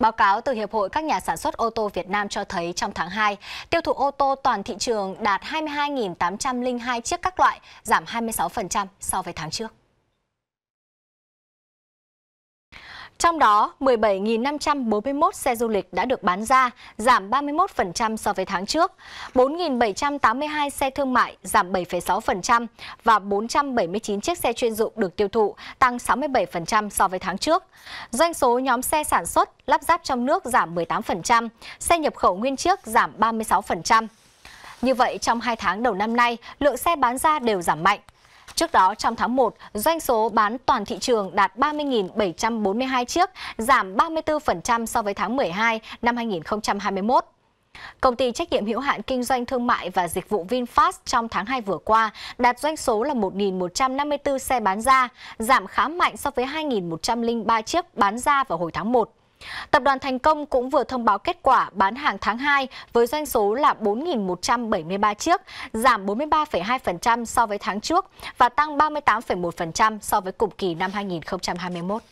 Báo cáo từ Hiệp hội các nhà sản xuất ô tô Việt Nam cho thấy trong tháng 2, tiêu thụ ô tô toàn thị trường đạt 22.802 chiếc các loại, giảm 26% so với tháng trước. Trong đó, 17.541 xe du lịch đã được bán ra, giảm 31% so với tháng trước, 4.782 xe thương mại giảm 7,6% và 479 chiếc xe chuyên dụng được tiêu thụ, tăng 67% so với tháng trước. Doanh số nhóm xe sản xuất, lắp ráp trong nước giảm 18%, xe nhập khẩu nguyên chiếc giảm 36%. Như vậy, trong 2 tháng đầu năm nay, lượng xe bán ra đều giảm mạnh. Trước đó trong tháng 1, doanh số bán toàn thị trường đạt 30.742 chiếc, giảm 34% so với tháng 12 năm 2021. Công ty trách nhiệm hữu hạn kinh doanh thương mại và dịch vụ VinFast trong tháng 2 vừa qua đạt doanh số là 1.154 xe bán ra, giảm khá mạnh so với 2.103 chiếc bán ra vào hồi tháng 1. Tập đoàn Thành Công cũng vừa thông báo kết quả bán hàng tháng 2 với doanh số là 4.173 chiếc, giảm 43,2% so với tháng trước và tăng 38,1% so với cùng kỳ năm 2021.